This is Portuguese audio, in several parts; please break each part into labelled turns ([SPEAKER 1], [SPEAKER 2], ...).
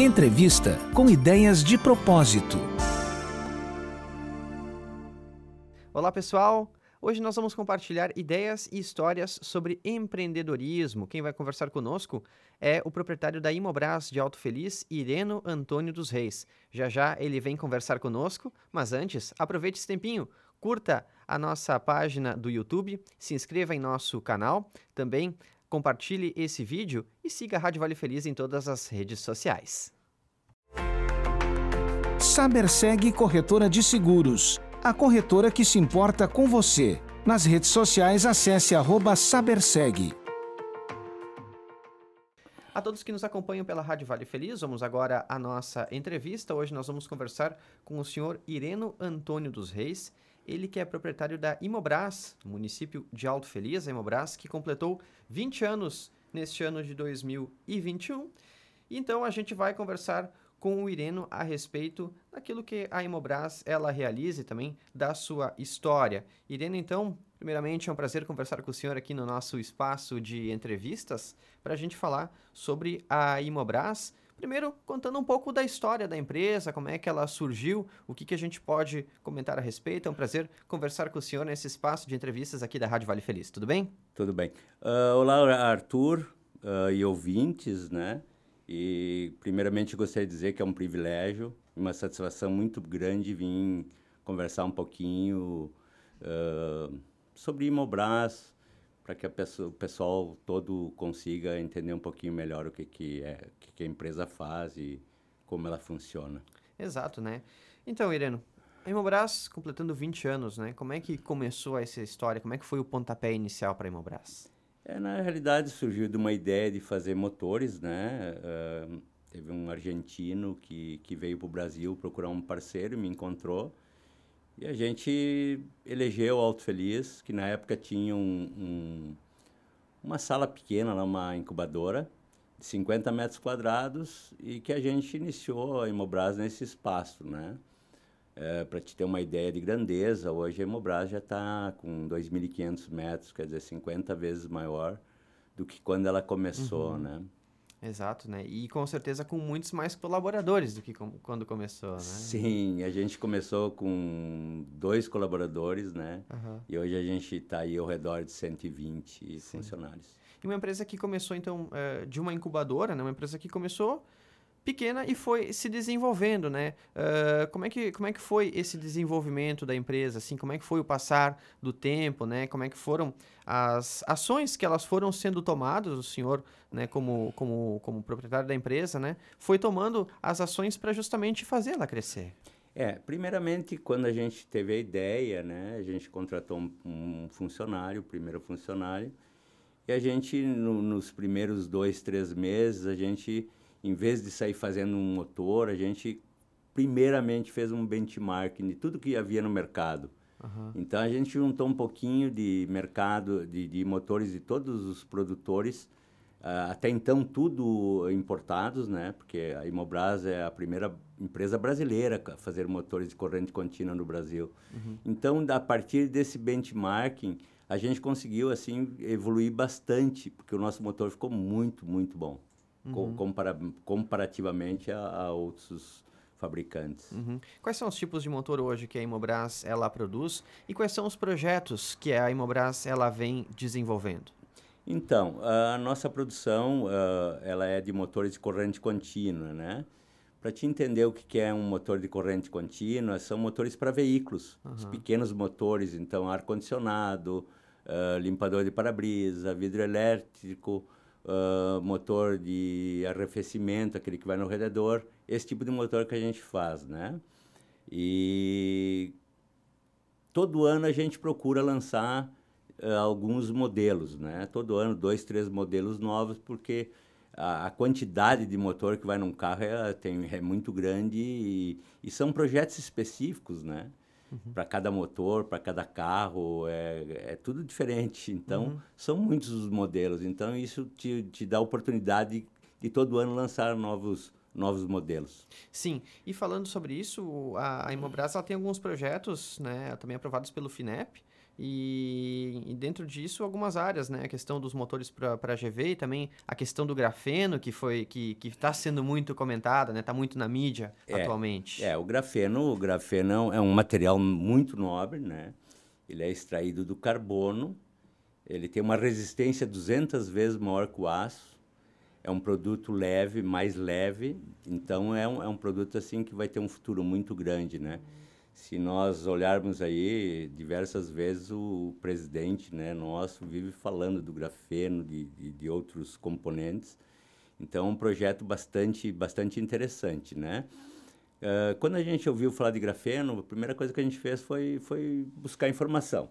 [SPEAKER 1] Entrevista com ideias de propósito. Olá, pessoal. Hoje nós vamos compartilhar ideias e histórias sobre empreendedorismo. Quem vai conversar conosco é o proprietário da Imobras de Alto Feliz, Ireno Antônio dos Reis. Já já ele vem conversar conosco, mas antes, aproveite esse tempinho, curta a nossa página do YouTube, se inscreva em nosso canal, também compartilhe esse vídeo e siga a Rádio Vale Feliz em todas as redes sociais. SaberSeg Corretora de Seguros, a corretora que se importa com você. Nas redes sociais, acesse SaberSeg. A todos que nos acompanham pela Rádio Vale Feliz, vamos agora à nossa entrevista. Hoje nós vamos conversar com o senhor Ireno Antônio dos Reis, ele que é proprietário da Imobras, município de Alto Feliz, a Imobras, que completou 20 anos neste ano de 2021. Então a gente vai conversar com o Ireno a respeito daquilo que a Imobras ela realiza e também da sua história. Ireno, então, primeiramente é um prazer conversar com o senhor aqui no nosso espaço de entrevistas para a gente falar sobre a Imobras, Primeiro, contando um pouco da história da empresa, como é que ela surgiu, o que, que a gente pode comentar a respeito. É um prazer conversar com o senhor nesse espaço de entrevistas aqui da Rádio Vale Feliz. Tudo bem?
[SPEAKER 2] Tudo bem. Uh, olá, Arthur uh, e ouvintes, né? E, primeiramente, gostaria de dizer que é um privilégio, uma satisfação muito grande vir conversar um pouquinho uh, sobre Imobras, para que pessoa, o pessoal todo consiga entender um pouquinho melhor o que, que é que, que a empresa faz e como ela funciona.
[SPEAKER 1] Exato, né? Então, Ireno, a Imobras completando 20 anos, né? Como é que começou essa história? Como é que foi o pontapé inicial para a Imobras?
[SPEAKER 2] É, na realidade, surgiu de uma ideia de fazer motores, né? Uh, teve um argentino que, que veio para o Brasil procurar um parceiro, me encontrou e a gente elegeu Alto Feliz, que na época tinha um, um, uma sala pequena, uma incubadora, de 50 metros quadrados, e que a gente iniciou a Hemobras nesse espaço, né? É, eh, Para te ter uma ideia de grandeza, hoje a Hemobras já está com 2.500 metros, quer dizer, 50 vezes maior do que quando ela começou, uhum. né?
[SPEAKER 1] Exato, né? E com certeza com muitos mais colaboradores do que com, quando começou, né?
[SPEAKER 2] Sim, a gente começou com dois colaboradores, né? Uhum. E hoje a gente está aí ao redor de 120 Sim. funcionários.
[SPEAKER 1] E uma empresa que começou, então, eh, de uma incubadora, né? Uma empresa que começou pequena e foi se desenvolvendo, né? Uh, como, é que, como é que foi esse desenvolvimento da empresa, assim? Como é que foi o passar do tempo, né? Como é que foram as ações que elas foram sendo tomadas, o senhor, né, como, como, como proprietário da empresa, né? Foi tomando as ações para justamente fazê-la crescer.
[SPEAKER 2] É, primeiramente, quando a gente teve a ideia, né? A gente contratou um, um funcionário, o primeiro funcionário, e a gente, no, nos primeiros dois, três meses, a gente em vez de sair fazendo um motor, a gente primeiramente fez um benchmarking de tudo que havia no mercado. Uhum. Então a gente juntou um pouquinho de mercado, de, de motores de todos os produtores, uh, até então tudo importados, né? Porque a Imobras é a primeira empresa brasileira a fazer motores de corrente contínua no Brasil. Uhum. Então a partir desse benchmarking a gente conseguiu assim evoluir bastante, porque o nosso motor ficou muito, muito bom uhum. compara comparativamente a, a outros fabricantes.
[SPEAKER 1] Uhum. Quais são os tipos de motor hoje que a Imobras ela produz e quais são os projetos que a Imobras ela vem desenvolvendo?
[SPEAKER 2] Então, a nossa produção uh, ela é de motores de corrente contínua, né? Para te entender o que é um motor de corrente contínua, são motores para veículos, uhum. os pequenos motores, então ar condicionado, uh, ah, limpador de para-brisa, vidro elétrico, uh, motor de arrefecimento, aquele que vai no redor, esse tipo de motor que a gente faz, né? E todo ano a gente procura lançar uh, alguns modelos, né? Todo ano, dois, três modelos novos, porque a, quantidade de motor que vai num carro é, tem, é muito grande e, e, são projetos específicos, né? Uhum. Para cada motor, para cada carro, é, é tudo diferente. Então, uhum. são muitos os modelos. Então, isso te, te dá a oportunidade de, de todo ano lançar novos novos modelos.
[SPEAKER 1] Sim, e falando sobre isso, a, a Imobras ela tem alguns projetos, né, também aprovados pelo FINEP, e, e, dentro disso, algumas áreas, né? A questão dos motores para GV e também a questão do grafeno, que foi que está sendo muito comentada, né? Está muito na mídia é, atualmente. É,
[SPEAKER 2] o grafeno, o grafeno é, é um material muito nobre, né? Ele é extraído do carbono, ele tem uma resistência 200 vezes maior que o aço, é um produto leve, mais leve, então é um, é um produto assim que vai ter um futuro muito grande, né? Uhum se nós olharmos aí, diversas vezes o presidente né, nosso vive falando do grafeno, de, de, de outros componentes. Então, é um projeto bastante, bastante interessante, né? Uh, quando a gente ouviu falar de grafeno, a primeira coisa que a gente fez foi, foi buscar informação.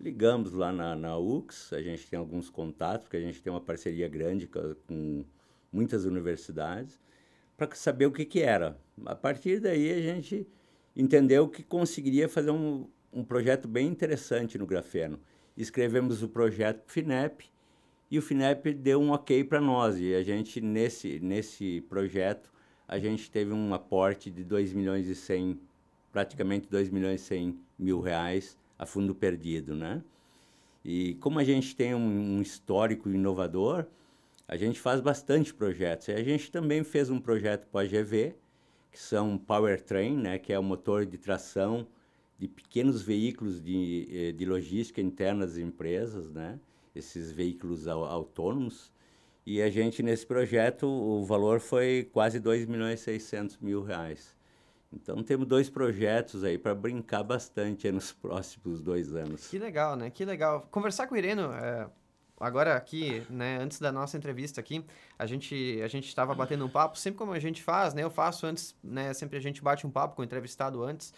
[SPEAKER 2] Ligamos lá na, na UX, a gente tem alguns contatos, porque a gente tem uma parceria grande com, com muitas universidades, para saber o que, que era. A partir daí, a gente entendeu que conseguiria fazer um, um projeto bem interessante no grafeno. Escrevemos o projeto FINEP e o FINEP deu um ok para nós. E a gente, nesse, nesse projeto, a gente teve um aporte de 2 milhões e 100, praticamente 2 milhões e 100 mil reais a fundo perdido, né? E como a gente tem um, um histórico inovador, a gente faz bastante projetos. E a gente também fez um projeto para a GV, que são powertrain, né, que é o motor de tração de pequenos veículos de, eh, de logística interna das empresas, né, esses veículos autônomos. E a gente, nesse projeto, o valor foi quase 2 milhões e 600 mil reais. Então, temos dois projetos aí para brincar bastante nos próximos dois anos. Que
[SPEAKER 1] legal, né? Que legal. Conversar com o Ireno, é agora aqui, né, antes da nossa entrevista aqui, a gente a gente estava batendo um papo, sempre como a gente faz, né? Eu faço antes, né, sempre a gente bate um papo com o entrevistado antes.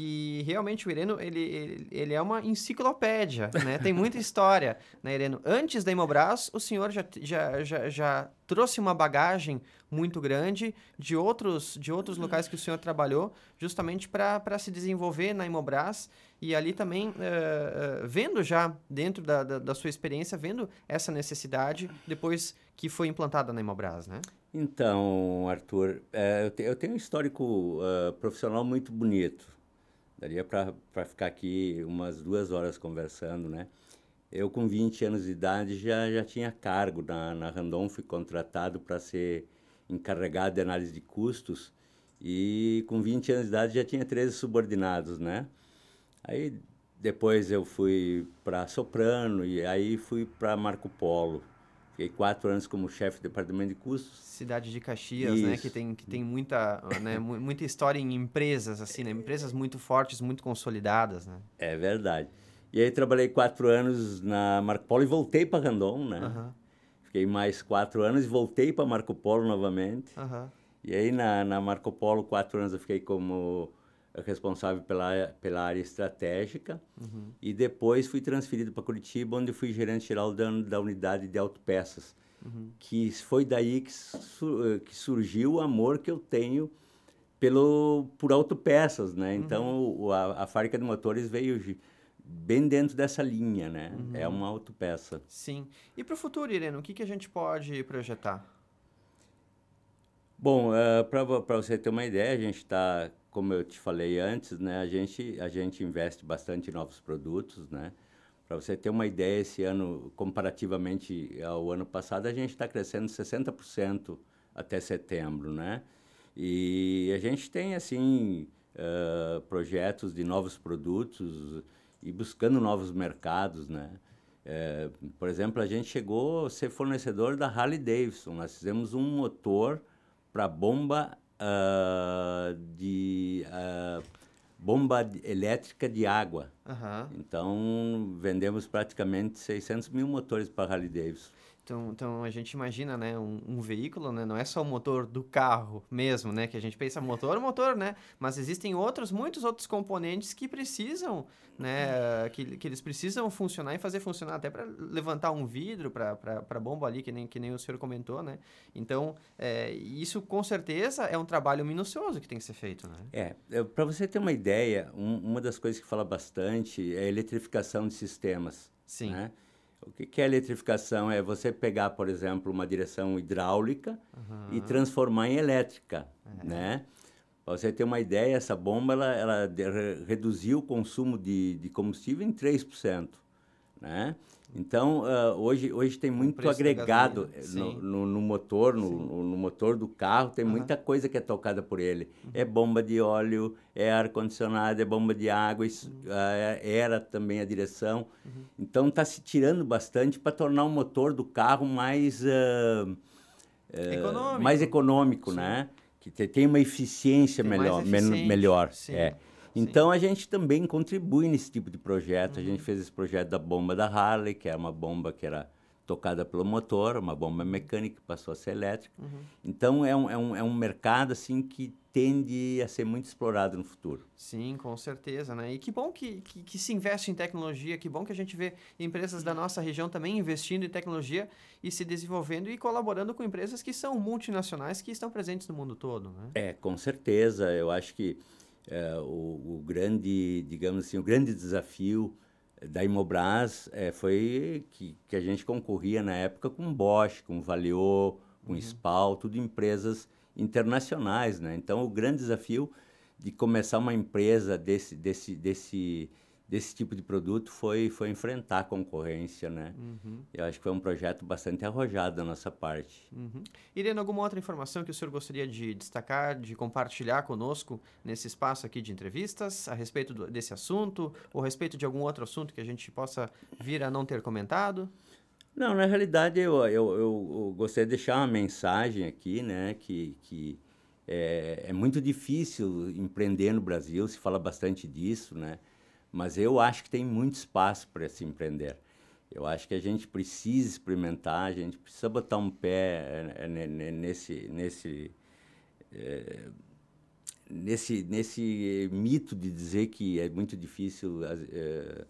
[SPEAKER 1] E realmente o Ireno, ele, ele, ele é uma enciclopédia, né? Tem muita história, né, Ireno? Antes da Imobras, o senhor já, já, já, já trouxe uma bagagem muito grande de outros, de outros uhum. locais que o senhor trabalhou, justamente para se desenvolver na Imobras e ali também uh, uh, vendo já dentro da, da, da, sua experiência, vendo essa necessidade depois que foi implantada na Imobras, né?
[SPEAKER 2] Então, Arthur, é, eu, te, eu tenho um histórico uh, profissional muito bonito. Daria para ficar aqui umas duas horas conversando, né? Eu, com 20 anos de idade, já, já tinha cargo na, na Randon, fui contratado para ser encarregado de análise de custos e com 20 anos de idade já tinha 13 subordinados, né? Aí depois eu fui para Soprano e aí fui para Marco Polo, Fiquei quatro anos como chefe do departamento de
[SPEAKER 1] custos. Cidade de Caxias, Isso. né? Que tem, que tem muita, ah, né, muita história em empresas, assim, né? Empresas muito fortes, muito consolidadas, né?
[SPEAKER 2] É verdade. E aí trabalhei quatro anos na Marco Polo e voltei para Randon, né? Fiquei mais quatro anos e voltei para Marco Polo novamente. E aí na, na Marco Polo, quatro anos, eu fiquei como é responsável pela, pela área estratégica uhum. e depois fui transferido para Curitiba, onde fui gerente geral da, da unidade de autopeças, uhum. que foi daí que, su, que surgiu o amor que eu tenho pelo por autopeças, né? Uhum. Então a, a fábrica de motores veio bem dentro dessa linha, né? Uhum. É uma autopeça.
[SPEAKER 1] Sim. E para o futuro, Irene, o que, que a gente pode projetar?
[SPEAKER 2] Bom, uh, eh, para você ter uma ideia, a gente está como eu te falei antes, né, a gente a gente investe bastante em novos produtos, né? Para você ter uma ideia, esse ano comparativamente ao ano passado, a gente está crescendo 60% até setembro, né? E a gente tem assim uh, projetos de novos produtos e buscando novos mercados, né? É, por exemplo, a gente chegou a ser fornecedor da Harley Davidson. Nós fizemos um motor para bomba uh, de uh, bomba elétrica de água. Uhum. Então, vendemos praticamente 600 mil motores para Harley Davidson.
[SPEAKER 1] Então, então a gente imagina, né, um, um, veículo, né, não é só o motor do carro mesmo, né, que a gente pensa motor, motor, né, mas existem outros, muitos outros componentes que precisam, né, que, que eles precisam funcionar e fazer funcionar até para levantar um vidro, para bomba ali, que nem, que nem o senhor comentou, né. Então, é, isso com certeza é um trabalho minucioso que tem que ser feito, né.
[SPEAKER 2] É, é para você ter uma ideia, um, uma das coisas que fala bastante é a eletrificação de sistemas. Sim. Né? O que é eletrificação? É você pegar, por exemplo, uma direção hidráulica uhum. e transformar em elétrica, uhum. né? Para você ter uma ideia, essa bomba ela, ela reduziu o consumo de, de combustível em 3%, né? Então, uh, hoje, hoje tem muito agregado eh, no, no, no, motor, no, no, motor do carro, tem uhum. muita coisa que é tocada por ele. Uhum. É bomba de óleo, é ar-condicionado, é bomba de água, isso, uhum. uh, era também a direção. Uhum. Então, está se tirando bastante para tornar o motor do carro mais, uh, econômico. mais econômico, Sim. né? Que tem uma eficiência tem melhor. melhor é. Então a gente também contribui nesse tipo de projeto. Uhum. A gente uhum. fez esse projeto da bomba da Harley, que é uma bomba que era tocada pelo motor, uma bomba mecânica que passou a ser elétrica. Uhum. Então é um, é, um, é um mercado assim que tende a ser muito explorado no futuro.
[SPEAKER 1] Sim, com certeza, né? E que bom que, que, que, se investe em tecnologia, que bom que a gente vê empresas da nossa região também investindo em tecnologia e se desenvolvendo e colaborando com empresas que são multinacionais, que estão presentes no mundo todo, né?
[SPEAKER 2] É, com certeza. Eu acho que é, o, o, grande, digamos assim, o grande desafio da Imobras é, foi que, que a gente concorria na época com Bosch, com Valeo, com uhum. Spal, tudo empresas internacionais, né? Então, o grande desafio de começar uma empresa desse, desse, desse desse tipo de produto foi, foi enfrentar a concorrência, né? Uhum. Eu acho que foi um projeto bastante arrojado da nossa parte. Uhum.
[SPEAKER 1] Irene, alguma outra informação que o senhor gostaria de destacar, de compartilhar conosco nesse espaço aqui de entrevistas a respeito do, desse assunto ou a respeito de algum outro assunto que a gente possa vir a não ter comentado?
[SPEAKER 2] Não, na realidade eu, eu, eu, eu gostaria de deixar uma mensagem aqui, né, que... que é, é muito difícil empreender no Brasil, se fala bastante disso, né? Mas eu acho que tem muito espaço para se empreender. Eu acho que a gente precisa experimentar, a gente precisa botar um pé eh, nesse nesse eh, nesse nesse mito de dizer que é muito difícil é,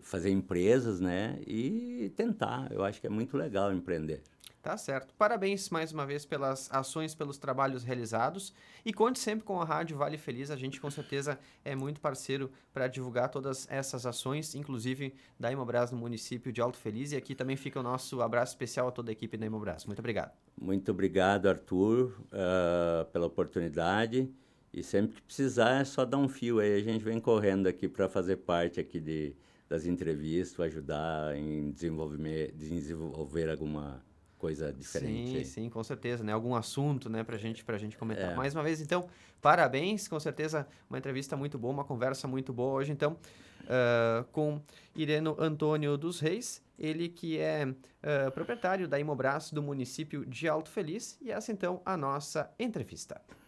[SPEAKER 2] fazer empresas, né? E tentar. Eu acho que é muito legal empreender. Tá certo.
[SPEAKER 1] Parabéns mais uma vez pelas ações, pelos trabalhos realizados. E conte sempre com a Rádio Vale Feliz. A gente com certeza é muito parceiro para divulgar todas essas ações, inclusive da Imobras no município de Alto Feliz. E aqui também fica o nosso abraço especial a toda a equipe da Imobras. Muito obrigado.
[SPEAKER 2] Muito obrigado, Arthur, uh, pela oportunidade. E sempre que precisar é só dar um fio aí. A gente vem correndo aqui para fazer parte aqui de das entrevistas, ajudar em desenvolver, desenvolver alguma coisa diferente. Sim, sim,
[SPEAKER 1] com certeza, né? Algum assunto, né, pra gente, pra gente comentar. É. Mais uma vez, então, parabéns, com certeza, uma entrevista muito boa, uma conversa muito boa hoje, então, uh, com Ireno Antônio dos Reis, ele que é uh, proprietário da Imobras do município de Alto Feliz, e essa, então, a nossa entrevista.